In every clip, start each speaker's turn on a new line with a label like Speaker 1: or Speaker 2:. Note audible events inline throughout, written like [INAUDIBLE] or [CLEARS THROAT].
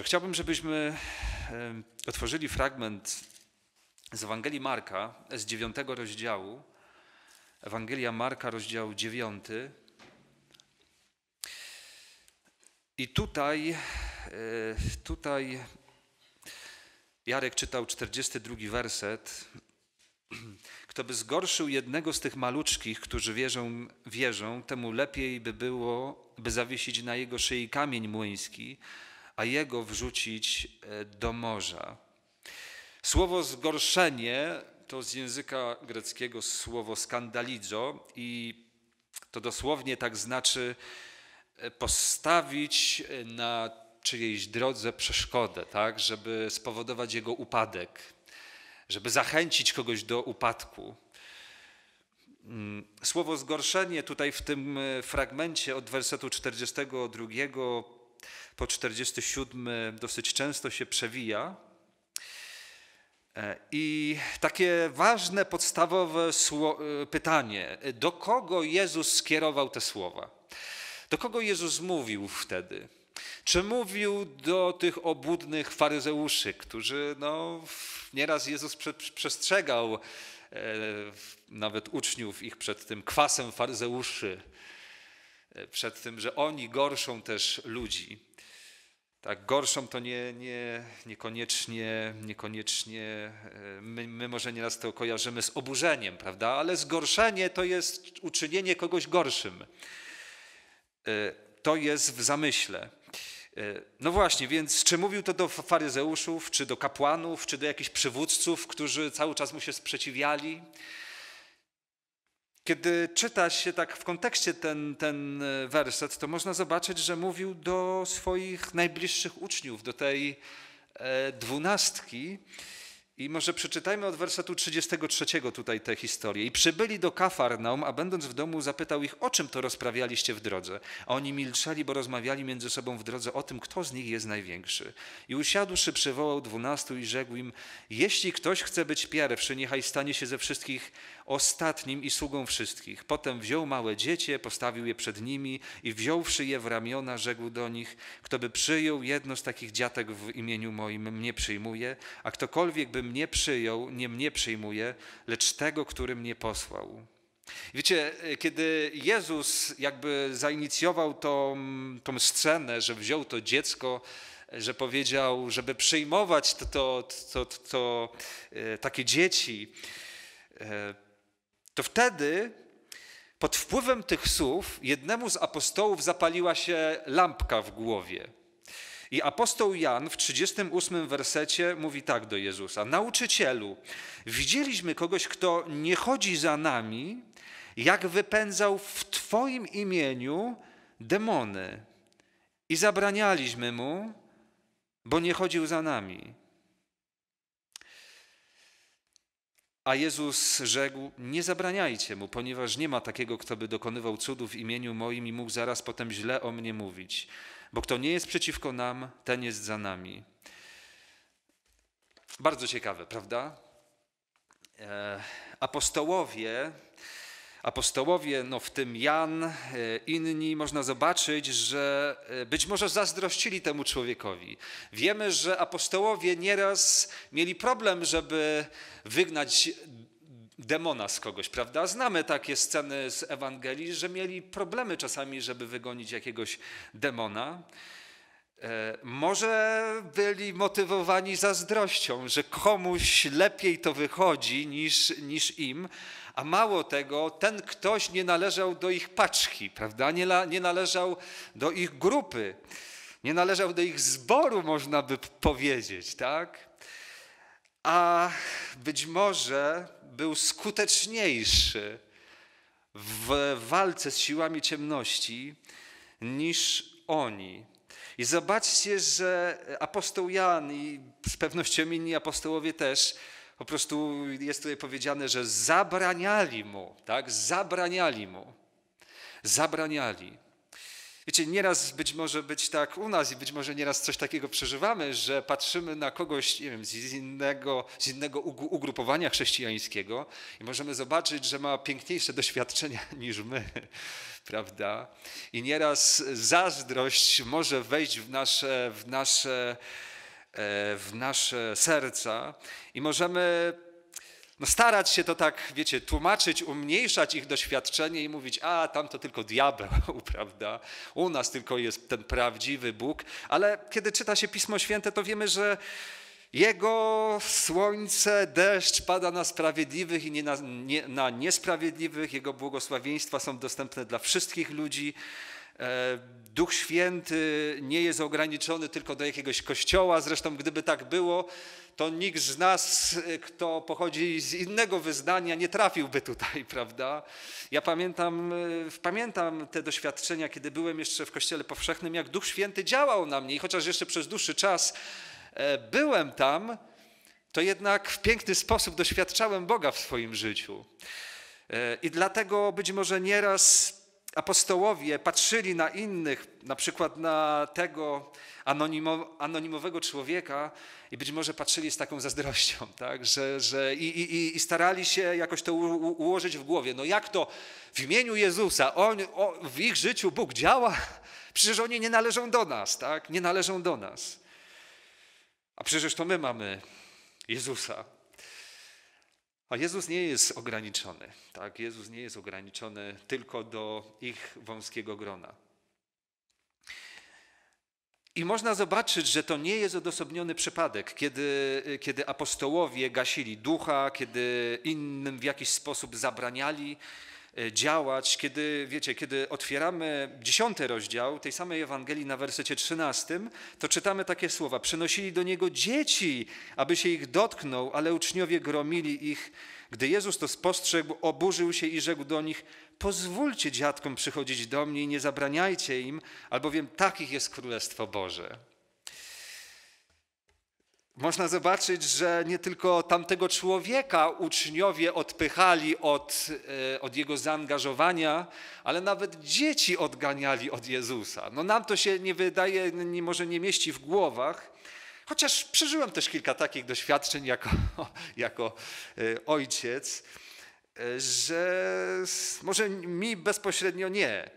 Speaker 1: że chciałbym, żebyśmy otworzyli fragment z Ewangelii Marka, z dziewiątego rozdziału. Ewangelia Marka, rozdział dziewiąty. I tutaj, e, tutaj Jarek czytał 42 werset. Kto by zgorszył jednego z tych maluczkich, którzy wierzą, wierzą, temu lepiej by było, by zawiesić na jego szyi kamień młyński, a jego wrzucić e, do morza. Słowo zgorszenie to z języka greckiego słowo skandalizo i to dosłownie tak znaczy e, postawić e, na czyjejś drodze przeszkodę, tak, żeby spowodować jego upadek, żeby zachęcić kogoś do upadku. Mm, słowo zgorszenie tutaj w tym fragmencie od wersetu 42 po 47 dosyć często się przewija. E, I takie ważne, podstawowe e, pytanie, do kogo Jezus skierował te słowa? Do kogo Jezus mówił wtedy? Czy mówił do tych obłudnych faryzeuszy, którzy no, nieraz Jezus przestrzegał e, nawet uczniów ich przed tym kwasem faryzeuszy, przed tym, że oni gorszą też ludzi tak gorszą to nie, nie, niekoniecznie, niekoniecznie e, my, my może nieraz to kojarzymy z oburzeniem, prawda? Ale zgorszenie to jest uczynienie kogoś gorszym. E, to jest w zamyśle. E, no właśnie, więc czy mówił to do faryzeuszów, czy do kapłanów, czy do jakichś przywódców, którzy cały czas mu się sprzeciwiali? Kiedy czyta się tak w kontekście ten, ten e, werset, to można zobaczyć, że mówił do swoich najbliższych uczniów, do tej e, dwunastki. I może przeczytajmy od wersetu 33 tutaj tę historię. I przybyli do Kafarnaum, a będąc w domu zapytał ich, o czym to rozprawialiście w drodze. A oni milczeli, bo rozmawiali między sobą w drodze o tym, kto z nich jest największy. I usiadłszy przywołał dwunastu i rzekł im, jeśli ktoś chce być pierwszy, niechaj stanie się ze wszystkich ostatnim i sługą wszystkich. Potem wziął małe dziecię, postawił je przed nimi i wziąwszy je w ramiona, rzekł do nich, kto by przyjął jedno z takich dziatek w imieniu moim, mnie przyjmuje, a ktokolwiek by mnie przyjął, nie mnie przyjmuje, lecz tego, który mnie posłał. Wiecie, e, kiedy Jezus jakby zainicjował tą, tą scenę, że wziął to dziecko, e, że powiedział, żeby przyjmować to, to, to, to e, takie dzieci, to wtedy pod wpływem tych słów jednemu z apostołów zapaliła się lampka w głowie. I apostoł Jan w 38 wersecie mówi tak do Jezusa: Nauczycielu, widzieliśmy kogoś, kto nie chodzi za nami, jak wypędzał w Twoim imieniu demony. I zabranialiśmy mu, bo nie chodził za nami. A Jezus rzekł: Nie zabraniajcie mu, ponieważ nie ma takiego, kto by dokonywał cudów w imieniu moim i mógł zaraz potem źle o mnie mówić bo kto nie jest przeciwko nam, ten jest za nami. Bardzo ciekawe, prawda? E, apostołowie, apostołowie, no w tym Jan, e, inni, można zobaczyć, że e, być może zazdrościli temu człowiekowi. Wiemy, że apostołowie nieraz mieli problem, żeby wygnać demona z kogoś, prawda? Znamy takie sceny z Ewangelii, że mieli problemy czasami, żeby wygonić jakiegoś demona. E, może byli motywowani zazdrością, że komuś lepiej to wychodzi niż, niż im, a mało tego, ten ktoś nie należał do ich paczki, prawda? Nie, nie należał do ich grupy, nie należał do ich zboru, można by powiedzieć, tak? A być może był skuteczniejszy w walce z siłami ciemności niż oni. I zobaczcie, że apostoł Jan i z pewnością inni apostołowie też, po prostu jest tutaj powiedziane, że zabraniali mu, tak? Zabraniali mu. Zabraniali. Wiecie, nieraz być może być tak u nas i być może nieraz coś takiego przeżywamy, że patrzymy na kogoś, nie wiem, z innego, z innego ugrupowania chrześcijańskiego i możemy zobaczyć, że ma piękniejsze doświadczenia [LAUGHS] niż my, prawda? I nieraz zazdrość może wejść w nasze, w nasze, e, w nasze serca i możemy no starać się to tak, wiecie, tłumaczyć, umniejszać ich doświadczenie i mówić, a tam to tylko diabeł, [LAUGHS] prawda? U nas tylko jest ten prawdziwy Bóg. Ale kiedy czyta się Pismo Święte, to wiemy, że jego słońce, deszcz pada na sprawiedliwych i nie na, nie, na niesprawiedliwych. Jego błogosławieństwa są dostępne dla wszystkich ludzi. E, Duch Święty nie jest ograniczony tylko do jakiegoś kościoła. Zresztą, gdyby tak było, to nikt z nas, e, kto pochodzi z innego wyznania, nie trafiłby tutaj, [LAUGHS] prawda? Ja pamiętam, e, pamiętam te doświadczenia, kiedy byłem jeszcze w Kościele Powszechnym, jak Duch Święty działał na mnie. I chociaż jeszcze przez dłuższy czas byłem tam, to jednak w piękny sposób doświadczałem Boga w swoim życiu. I dlatego być może nieraz apostołowie patrzyli na innych, na przykład na tego anonimo, anonimowego człowieka i być może patrzyli z taką zazdrością, [LAUGHS] tak? że, że i, i, i starali się jakoś to u, u, ułożyć w głowie. No jak to w imieniu Jezusa, on, w ich życiu Bóg działa? [LAUGHS] Przecież oni nie należą do nas, tak? nie należą do nas. A przecież to my mamy Jezusa, a Jezus nie jest ograniczony. Tak? Jezus nie jest ograniczony tylko do ich wąskiego grona. I można zobaczyć, że to nie jest odosobniony przypadek, kiedy, kiedy apostołowie gasili ducha, kiedy innym w jakiś sposób zabraniali E, działać, kiedy, wiecie, kiedy otwieramy dziesiąty rozdział tej samej Ewangelii na wersecie trzynastym, to czytamy takie słowa. Przynosili do Niego dzieci, aby się ich dotknął, ale uczniowie gromili ich. Gdy Jezus to spostrzegł, oburzył się i rzekł do nich, pozwólcie dziadkom przychodzić do mnie i nie zabraniajcie im, albowiem takich jest Królestwo Boże. Można zobaczyć, że nie tylko tamtego człowieka uczniowie odpychali od, e, od jego zaangażowania, ale nawet dzieci odganiali od Jezusa. No nam to się nie wydaje, nie, może nie mieści w głowach, chociaż przeżyłem też kilka takich doświadczeń jako, [LAUGHS] jako e, ojciec, e, że może mi bezpośrednio nie,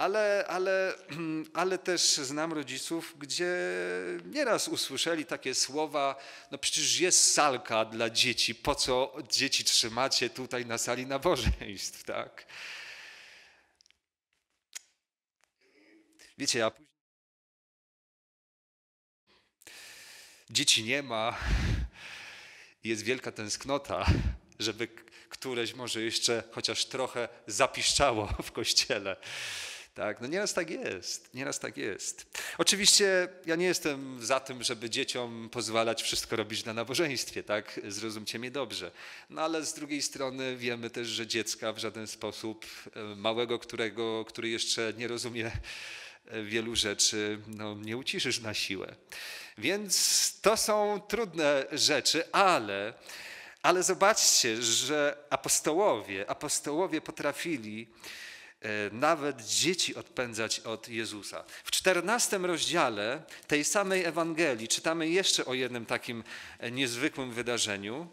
Speaker 1: ale, ale, [CLEARS THROAT] ale też znam rodziców, gdzie nieraz usłyszeli takie słowa, no przecież jest salka dla dzieci, po co dzieci trzymacie tutaj na sali nabożeństw, tak? Wiecie, ja później... Dzieci nie ma, jest wielka tęsknota, żeby któreś może jeszcze chociaż trochę zapiszczało w kościele. Tak, no nieraz tak jest, nieraz tak jest. Oczywiście ja nie jestem za tym, żeby dzieciom pozwalać wszystko robić na nabożeństwie, tak? Zrozumcie mnie dobrze. No ale z drugiej strony wiemy też, że dziecka w żaden sposób e, małego, którego, który jeszcze nie rozumie e, wielu rzeczy, no, nie uciszysz na siłę. Więc to są trudne rzeczy, ale ale zobaczcie, że apostołowie, apostołowie potrafili E, nawet dzieci odpędzać od Jezusa. W czternastym rozdziale tej samej Ewangelii czytamy jeszcze o jednym takim e, niezwykłym wydarzeniu.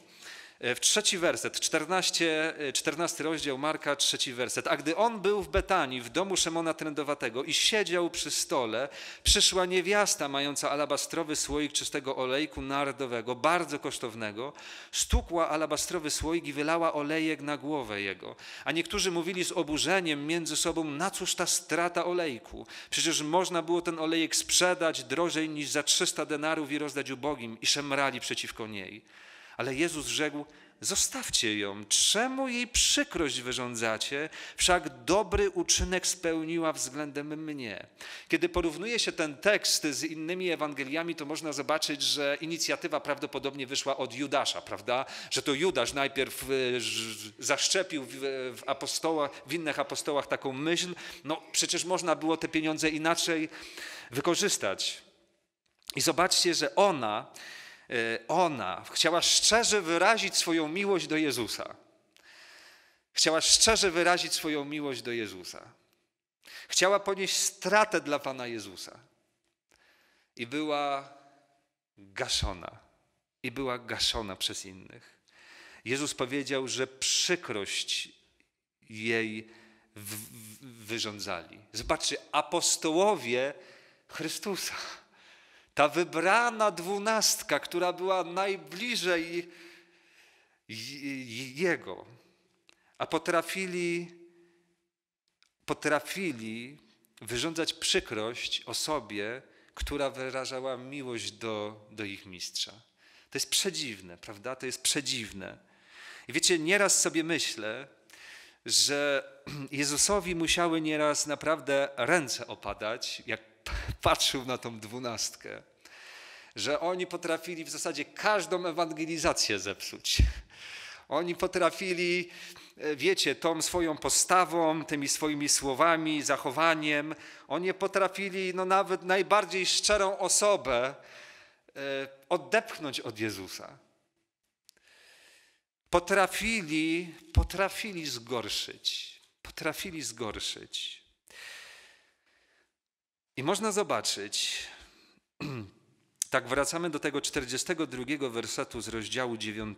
Speaker 1: E, w trzeci werset, 14, 14 e, rozdział Marka, trzeci werset. A gdy on był w Betanii, w domu Szymona Trędowatego i siedział przy stole, przyszła niewiasta mająca alabastrowy słoik czystego olejku nardowego, bardzo kosztownego, stukła alabastrowy słoik i wylała olejek na głowę jego. A niektórzy mówili z oburzeniem między sobą, na cóż ta strata olejku? Przecież można było ten olejek sprzedać drożej niż za 300 denarów i rozdać ubogim i szemrali przeciwko niej. Ale Jezus rzekł: Zostawcie ją, czemu jej przykrość wyrządzacie? Wszak dobry uczynek spełniła względem mnie. Kiedy porównuje się ten tekst z innymi Ewangeliami, to można zobaczyć, że inicjatywa prawdopodobnie wyszła od Judasza, prawda? Że to Judasz najpierw e, zaszczepił e, w, apostołach, w innych apostołach taką myśl, no przecież można było te pieniądze inaczej wykorzystać. I zobaczcie, że ona E, ona chciała szczerze wyrazić swoją miłość do Jezusa. Chciała szczerze wyrazić swoją miłość do Jezusa. Chciała ponieść stratę dla Pana Jezusa. I była gaszona. I była gaszona przez innych. Jezus powiedział, że przykrość jej wyrządzali. Zobaczcie, apostołowie Chrystusa. Ta wybrana dwunastka, która była najbliżej Jego, a potrafili, potrafili wyrządzać przykrość osobie, która wyrażała miłość do, do ich mistrza. To jest przedziwne, prawda? To jest przedziwne. I wiecie, nieraz sobie myślę, że [CLEARS THROAT] Jezusowi musiały nieraz naprawdę ręce opadać, jak [LAUGHS] patrzył na tą dwunastkę, że oni potrafili w zasadzie każdą ewangelizację zepsuć. Oni potrafili, e, wiecie, tą swoją postawą, tymi swoimi słowami, zachowaniem, oni potrafili no, nawet najbardziej szczerą osobę e, odepchnąć od Jezusa. Potrafili, potrafili zgorszyć, potrafili zgorszyć. I można zobaczyć, [CLEARS THROAT] tak wracamy do tego 42 wersetu z rozdziału 9,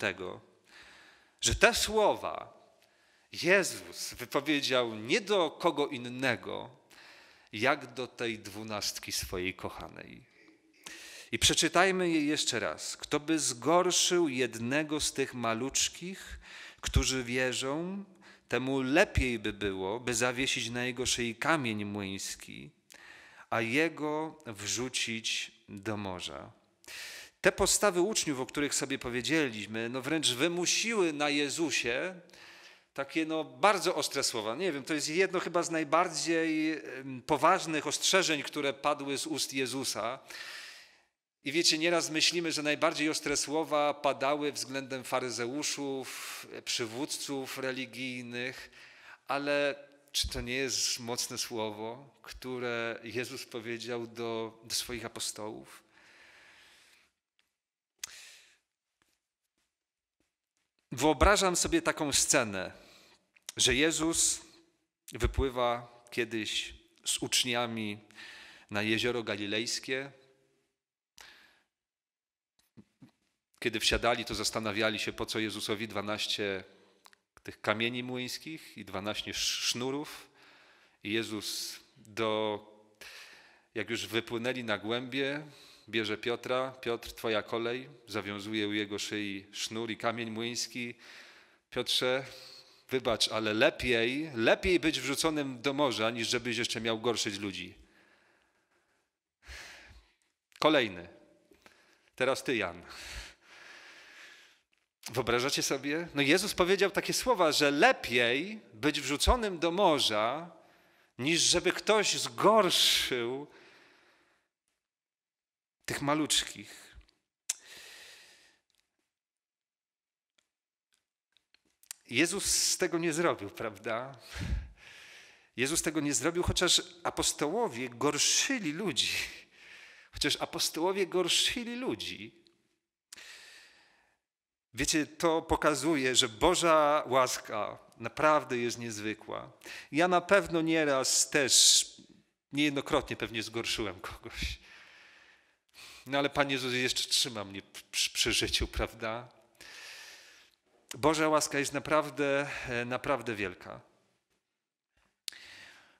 Speaker 1: że te słowa Jezus wypowiedział nie do kogo innego, jak do tej dwunastki swojej kochanej. I przeczytajmy je jeszcze raz. Kto by zgorszył jednego z tych maluczkich, którzy wierzą, temu lepiej by było, by zawiesić na jego szyi kamień młyński a jego wrzucić do morza. Te postawy uczniów, o których sobie powiedzieliśmy, no wręcz wymusiły na Jezusie takie no bardzo ostre słowa. Nie wiem, to jest jedno chyba z najbardziej poważnych ostrzeżeń, które padły z ust Jezusa. I wiecie, nieraz myślimy, że najbardziej ostre słowa padały względem faryzeuszów, przywódców religijnych, ale czy to nie jest mocne słowo, które Jezus powiedział do, do swoich apostołów? Wyobrażam sobie taką scenę, że Jezus wypływa kiedyś z uczniami na jezioro galilejskie. Kiedy wsiadali, to zastanawiali się, po co Jezusowi 12 tych kamieni młyńskich i 12 sznurów. I Jezus do, jak już wypłynęli na głębie, bierze Piotra, Piotr, twoja kolej, zawiązuje u jego szyi sznur i kamień młyński. Piotrze, wybacz, ale lepiej, lepiej być wrzuconym do morza, niż żebyś jeszcze miał gorszyć ludzi. Kolejny. Teraz ty, Jan. Wyobrażacie sobie? No Jezus powiedział takie słowa, że lepiej być wrzuconym do morza, niż żeby ktoś zgorszył tych maluczkich. Jezus z tego nie zrobił, prawda? Jezus tego nie zrobił, chociaż apostołowie gorszyli ludzi. Chociaż apostołowie gorszyli ludzi. Wiecie, to pokazuje, że Boża łaska naprawdę jest niezwykła. Ja na pewno nieraz też, niejednokrotnie pewnie zgorszyłem kogoś. No ale Panie Jezus jeszcze trzyma mnie przy, przy życiu, prawda? Boża łaska jest naprawdę, e, naprawdę wielka.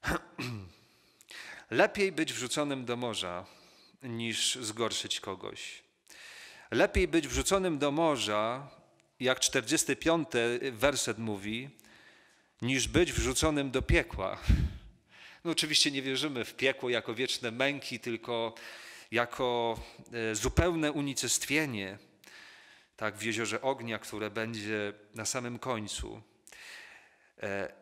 Speaker 1: [CLEARS THROAT] Lepiej być wrzuconym do morza, niż zgorszyć kogoś. Lepiej być wrzuconym do morza, jak 45 werset mówi, niż być wrzuconym do piekła. No oczywiście nie wierzymy w piekło jako wieczne męki, tylko jako e, zupełne unicestwienie, tak w jeziorze ognia, które będzie na samym końcu. E,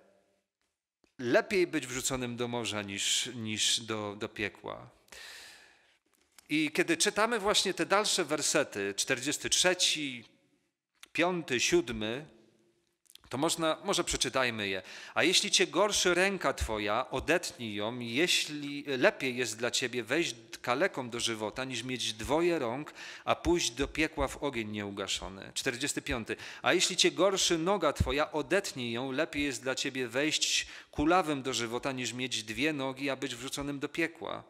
Speaker 1: lepiej być wrzuconym do morza niż, niż do, do piekła. I kiedy czytamy właśnie te dalsze wersety, 43, 5, 7, to można, może przeczytajmy je. A jeśli cię gorszy ręka twoja, odetnij ją, jeśli lepiej jest dla ciebie wejść kaleką do żywota, niż mieć dwoje rąk, a pójść do piekła w ogień nieugaszony. 45. A jeśli cię gorszy noga twoja, odetnij ją, lepiej jest dla ciebie wejść kulawym do żywota, niż mieć dwie nogi, a być wrzuconym do piekła.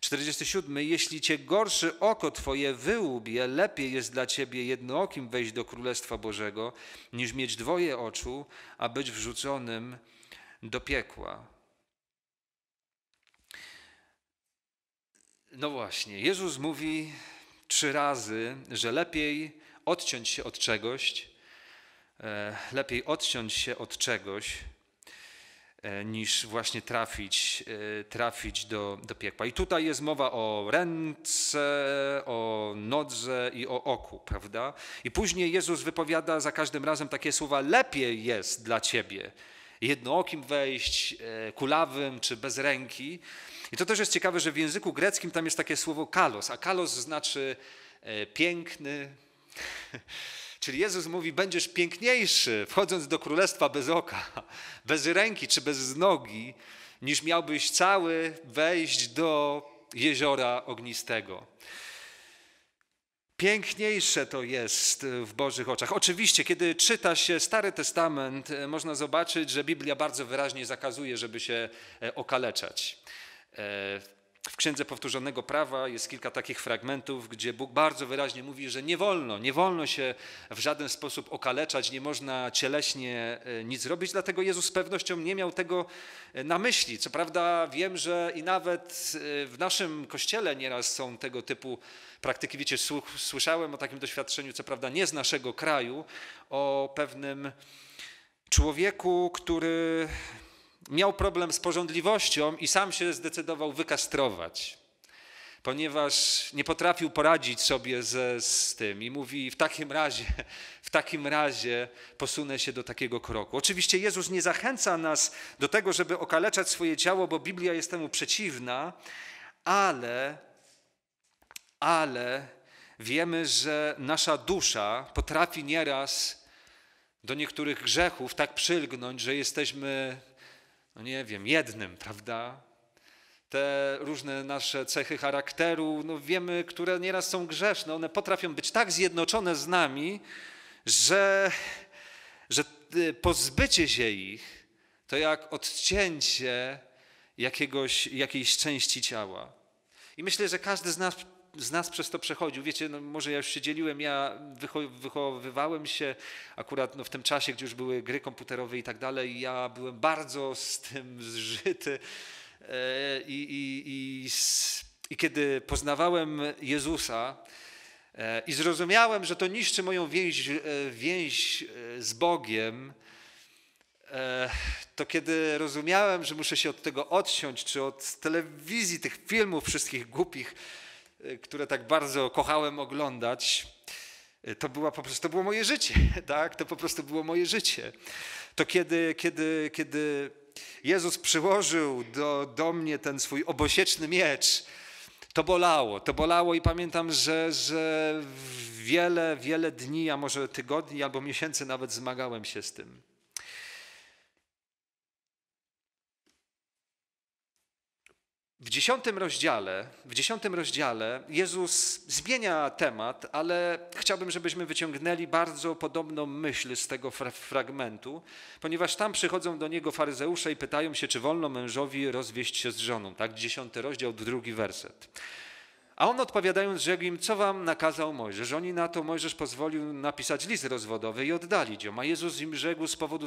Speaker 1: 47. Jeśli cię gorszy oko twoje wyłubie, lepiej jest dla ciebie jednookim wejść do Królestwa Bożego, niż mieć dwoje oczu, a być wrzuconym do piekła. No właśnie, Jezus mówi trzy razy, że lepiej odciąć się od czegoś, e, lepiej odciąć się od czegoś, E, niż właśnie trafić, e, trafić do, do piekła. I tutaj jest mowa o ręce, o nodze i o oku, prawda? I później Jezus wypowiada za każdym razem takie słowa: lepiej jest dla ciebie jednookim wejść, e, kulawym czy bez ręki. I to też jest ciekawe, że w języku greckim tam jest takie słowo kalos, a kalos znaczy piękny, Czyli Jezus mówi: Będziesz piękniejszy, wchodząc do królestwa bez oka, [LAUGHS] bez ręki czy bez nogi, niż miałbyś cały wejść do jeziora ognistego. Piękniejsze to jest w Bożych oczach. Oczywiście, kiedy czyta się Stary Testament, e, można zobaczyć, że Biblia bardzo wyraźnie zakazuje, żeby się e, okaleczać. E, w Księdze Powtórzonego Prawa jest kilka takich fragmentów, gdzie Bóg bardzo wyraźnie mówi, że nie wolno, nie wolno się w żaden sposób okaleczać, nie można cieleśnie e, nic robić, dlatego Jezus z pewnością nie miał tego e, na myśli. Co prawda wiem, że i nawet e, w naszym kościele nieraz są tego typu praktyki. Wiecie, słyszałem o takim doświadczeniu, co prawda nie z naszego kraju, o pewnym człowieku, który miał problem z porządliwością i sam się zdecydował wykastrować, ponieważ nie potrafił poradzić sobie z, z tym i mówi w takim razie, w takim razie posunę się do takiego kroku. Oczywiście Jezus nie zachęca nas do tego, żeby okaleczać swoje ciało, bo Biblia jest temu przeciwna, ale ale wiemy, że nasza dusza potrafi nieraz do niektórych grzechów tak przylgnąć, że jesteśmy no nie wiem, jednym, prawda? Te różne nasze cechy charakteru, no wiemy, które nieraz są grzeszne, one potrafią być tak zjednoczone z nami, że, że y, pozbycie się ich to jak odcięcie jakiegoś, jakiejś części ciała. I myślę, że każdy z nas z nas przez to przechodził. Wiecie, no może ja już się dzieliłem, ja wychowywałem się akurat no, w tym czasie, gdzie już były gry komputerowe i tak dalej. Ja byłem bardzo z tym [LAUGHS] zżyty e, i, i, i, i kiedy poznawałem Jezusa, e, i zrozumiałem, że to niszczy moją więź, e, więź z Bogiem, to kiedy rozumiałem, że muszę się od tego odciąć, czy od telewizji, tych filmów wszystkich głupich, Y, które tak bardzo kochałem oglądać, y, to, była po prostu, to było moje życie, [LAUGHS] tak? To po prostu było moje życie. To kiedy, kiedy, kiedy Jezus przyłożył do, do mnie ten swój obosieczny miecz, to bolało, to bolało i pamiętam, że, że wiele, wiele dni, a może tygodni albo miesięcy nawet zmagałem się z tym. W dziesiątym rozdziale, w dziesiątym rozdziale Jezus zmienia temat, ale chciałbym, żebyśmy wyciągnęli bardzo podobną myśl z tego fra fragmentu, ponieważ tam przychodzą do niego faryzeusze i pytają się, czy wolno mężowi rozwieść się z żoną. Tak, dziesiąty rozdział, drugi werset. A on odpowiadając rzekł im, co wam nakazał Mojżesz? Oni na to Mojżesz pozwolił napisać list rozwodowy i oddalić ją. A Jezus im rzekł, z powodu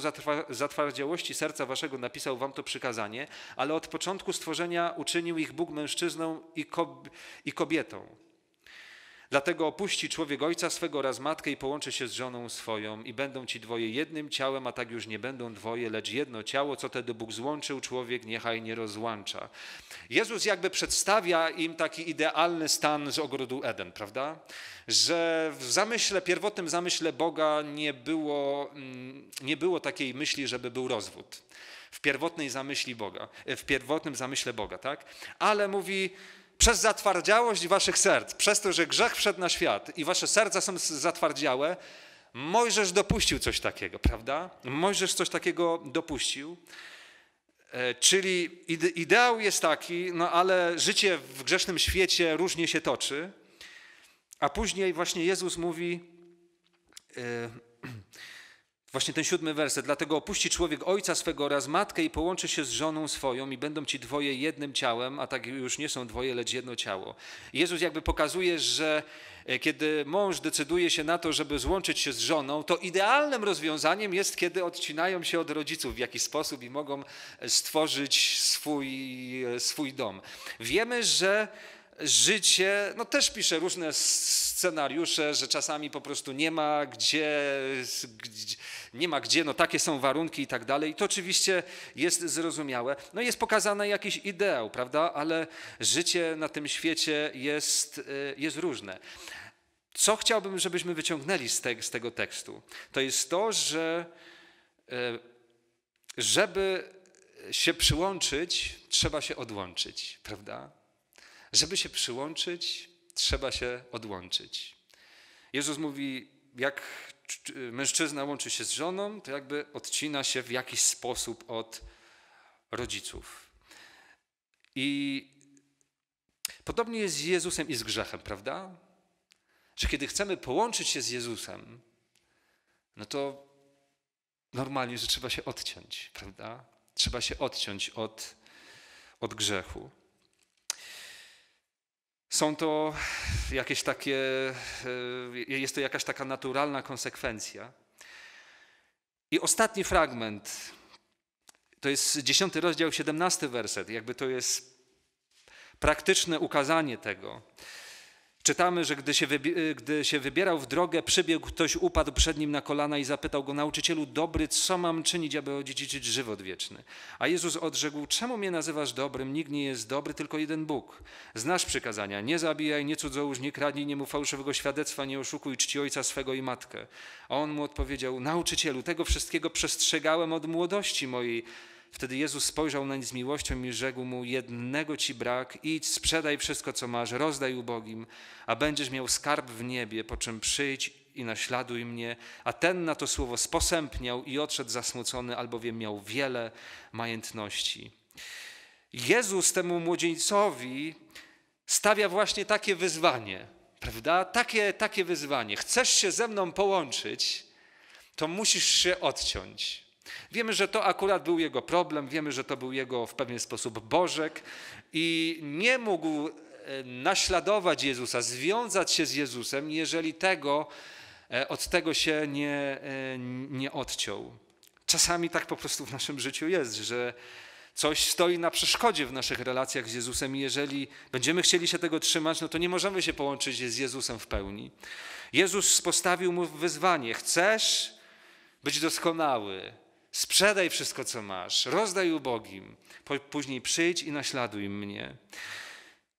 Speaker 1: zatwardziałości serca waszego napisał wam to przykazanie, ale od początku stworzenia uczynił ich Bóg mężczyzną i, kob i kobietą. Dlatego opuści człowiek ojca swego oraz matkę i połączy się z żoną swoją i będą ci dwoje jednym ciałem, a tak już nie będą dwoje, lecz jedno ciało, co tedy Bóg złączył, człowiek niechaj nie rozłącza. Jezus jakby przedstawia im taki idealny stan z ogrodu Eden, prawda? Że w zamyśle, pierwotnym zamyśle Boga nie było, mm, nie było takiej myśli, żeby był rozwód. W pierwotnej zamyśli Boga, w pierwotnym zamyśle Boga, tak? Ale mówi przez zatwardziałość waszych serc, przez to, że grzech wszedł na świat i wasze serca są zatwardziałe, Mojżesz dopuścił coś takiego, prawda? Mojżesz coś takiego dopuścił. E, czyli ideał jest taki, no ale życie w grzesznym świecie różnie się toczy. A później właśnie Jezus mówi: e, [CLEARS THROAT] Właśnie ten siódmy werset. Dlatego opuści człowiek ojca swego oraz matkę i połączy się z żoną swoją i będą ci dwoje jednym ciałem, a tak już nie są dwoje, lecz jedno ciało. Jezus jakby pokazuje, że e, kiedy mąż decyduje się na to, żeby złączyć się z żoną, to idealnym rozwiązaniem jest, kiedy odcinają się od rodziców w jakiś sposób i mogą e, stworzyć swój, e, swój dom. Wiemy, że życie, no też pisze różne scenariusze, że czasami po prostu nie ma gdzie, gdzie, nie ma gdzie, no takie są warunki i tak dalej. I to oczywiście jest zrozumiałe. No jest pokazany jakiś ideał, prawda? Ale życie na tym świecie jest, y, jest różne. Co chciałbym, żebyśmy wyciągnęli z, te, z tego tekstu? To jest to, że y, żeby się przyłączyć, trzeba się odłączyć, prawda? Żeby się przyłączyć, trzeba się odłączyć. Jezus mówi, jak mężczyzna łączy się z żoną, to jakby odcina się w jakiś sposób od rodziców. I podobnie jest z Jezusem i z grzechem, prawda? Że kiedy chcemy połączyć się z Jezusem, no to normalnie, że trzeba się odciąć, prawda? Trzeba się odciąć od, od grzechu. Są to jakieś takie, e, jest to jakaś taka naturalna konsekwencja. I ostatni fragment, to jest 10 rozdział, 17 werset, jakby to jest praktyczne ukazanie tego. Czytamy, że gdy się, y, gdy się wybierał w drogę, przybiegł ktoś, upadł przed nim na kolana i zapytał go, nauczycielu dobry, co mam czynić, aby odziedziczyć żywot wieczny? A Jezus odrzekł, czemu mnie nazywasz dobrym? Nikt nie jest dobry, tylko jeden Bóg. Znasz przykazania, nie zabijaj, nie cudzołóż, nie kradnij, nie mów fałszywego świadectwa, nie oszukuj, czci ojca swego i matkę. A on mu odpowiedział, nauczycielu, tego wszystkiego przestrzegałem od młodości mojej. Wtedy Jezus spojrzał nań z miłością i rzekł mu: Jednego ci brak, idź, sprzedaj wszystko, co masz, rozdaj ubogim, a będziesz miał skarb w niebie, po czym przyjdź i naśladuj mnie. A ten na to słowo sposępniał i odszedł zasmucony, albowiem miał wiele majątności. Jezus temu młodzieńcowi stawia właśnie takie wyzwanie, prawda? Takie, takie wyzwanie. Chcesz się ze mną połączyć, to musisz się odciąć. Wiemy, że to akurat był jego problem, wiemy, że to był jego w pewien sposób bożek i nie mógł e, naśladować Jezusa, związać się z Jezusem, jeżeli tego, e, od tego się nie, e, nie odciął. Czasami tak po prostu w naszym życiu jest, że coś stoi na przeszkodzie w naszych relacjach z Jezusem i jeżeli będziemy chcieli się tego trzymać, no to nie możemy się połączyć z Jezusem w pełni. Jezus postawił mu wyzwanie: chcesz być doskonały, Sprzedaj wszystko, co masz, rozdaj ubogim, później przyjdź i naśladuj mnie.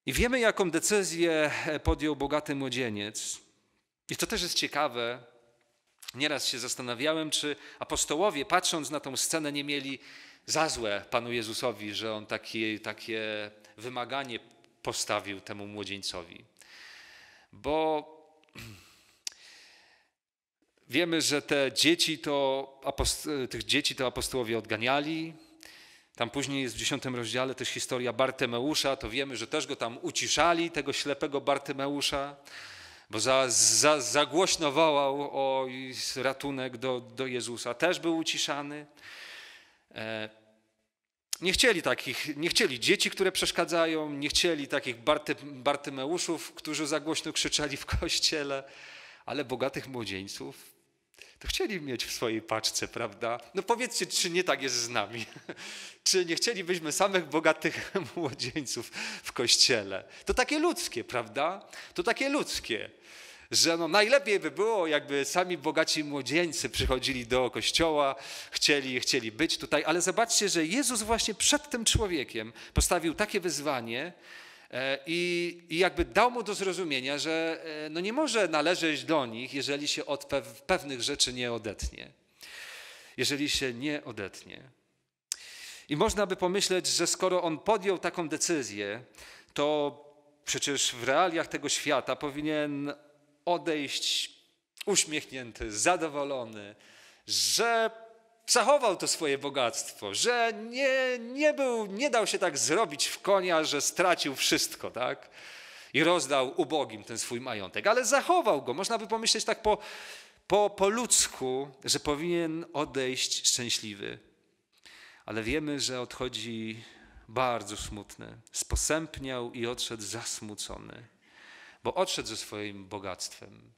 Speaker 1: I wiemy, jaką decyzję e, podjął bogaty młodzieniec. I to też jest ciekawe. Nieraz się zastanawiałem, czy apostołowie, patrząc na tą scenę, nie mieli za złe Panu Jezusowi, że on takie, takie wymaganie postawił temu młodzieńcowi. Bo Wiemy, że te dzieci to, tych dzieci to apostołowie odganiali. Tam później jest w dziesiątym rozdziale też historia Bartemeusza, to wiemy, że też go tam uciszali, tego ślepego Bartemeusza, bo za, za, za głośno wołał o ratunek do, do Jezusa. Też był uciszany. E, nie chcieli takich, nie chcieli dzieci, które przeszkadzają, nie chcieli takich Barty, Bartymeuszów, którzy za głośno krzyczeli w kościele, ale bogatych młodzieńców, to chcieli mieć w swojej paczce, prawda? No powiedzcie, czy nie tak jest z nami? [LAUGHS] czy nie chcielibyśmy samych bogatych [LAUGHS] młodzieńców w kościele? To takie ludzkie, prawda? To takie ludzkie że no najlepiej by było, jakby sami bogaci młodzieńcy przychodzili do kościoła, chcieli, chcieli być tutaj, ale zobaczcie, że Jezus właśnie przed tym człowiekiem postawił takie wyzwanie, E, I, I, jakby dał mu do zrozumienia, że e, no nie może należeć do nich, jeżeli się od pewnych rzeczy nie odetnie. Jeżeli się nie odetnie. I można by pomyśleć, że skoro on podjął taką decyzję, to przecież w realiach tego świata powinien odejść uśmiechnięty, zadowolony, że zachował to swoje bogactwo, że nie, nie, był, nie dał się tak zrobić w konia, że stracił wszystko, tak? I rozdał ubogim ten swój majątek, ale zachował go. Można by pomyśleć tak po, po, po ludzku, że powinien odejść szczęśliwy. Ale wiemy, że odchodzi bardzo smutny. Sposępniał i odszedł zasmucony, bo odszedł ze swoim bogactwem,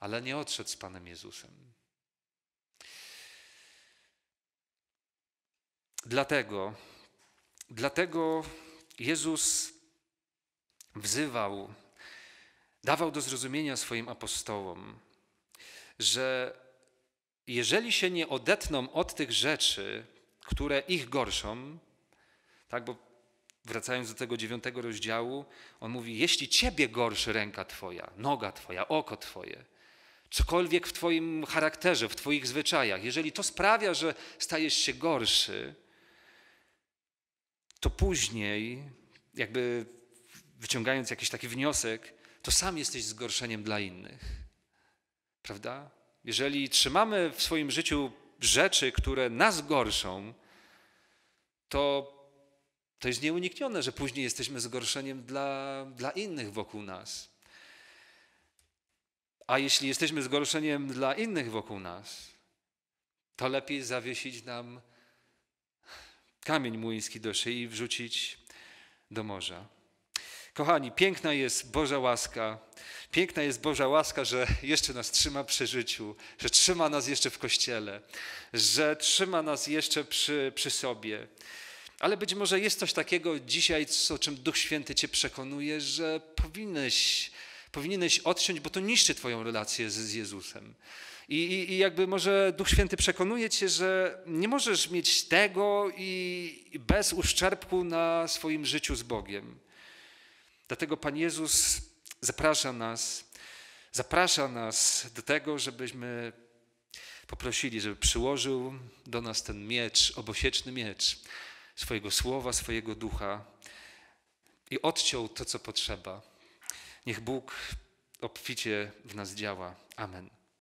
Speaker 1: ale nie odszedł z Panem Jezusem. Dlatego, dlatego Jezus wzywał, dawał do zrozumienia swoim apostołom, że jeżeli się nie odetną od tych rzeczy, które ich gorszą, tak, bo wracając do tego dziewiątego rozdziału, on mówi: Jeśli ciebie gorszy ręka twoja, noga twoja, oko twoje, cokolwiek w twoim charakterze, w twoich zwyczajach, jeżeli to sprawia, że stajesz się gorszy, to później, jakby wyciągając jakiś taki wniosek, to sam jesteś zgorszeniem dla innych. Prawda? Jeżeli trzymamy w swoim życiu rzeczy, które nas gorszą, to to jest nieuniknione, że później jesteśmy zgorszeniem dla, dla innych wokół nas. A jeśli jesteśmy zgorszeniem dla innych wokół nas, to lepiej zawiesić nam kamień młyński do szyi i wrzucić do morza. Kochani, piękna jest Boża łaska. Piękna jest Boża łaska, że jeszcze nas trzyma przy życiu, że trzyma nas jeszcze w kościele, że trzyma nas jeszcze przy, przy sobie. Ale być może jest coś takiego dzisiaj, o czym Duch Święty Cię przekonuje, że powinieneś, powinieneś odciąć, bo to niszczy Twoją relację z, z Jezusem. I, i, I, jakby może Duch Święty przekonuje cię, że nie możesz mieć tego i bez uszczerbku na swoim życiu z Bogiem. Dlatego Pan Jezus zaprasza nas, zaprasza nas do tego, żebyśmy poprosili, żeby przyłożył do nas ten miecz, obosieczny miecz swojego słowa, swojego ducha i odciął to, co potrzeba. Niech Bóg obficie w nas działa. Amen.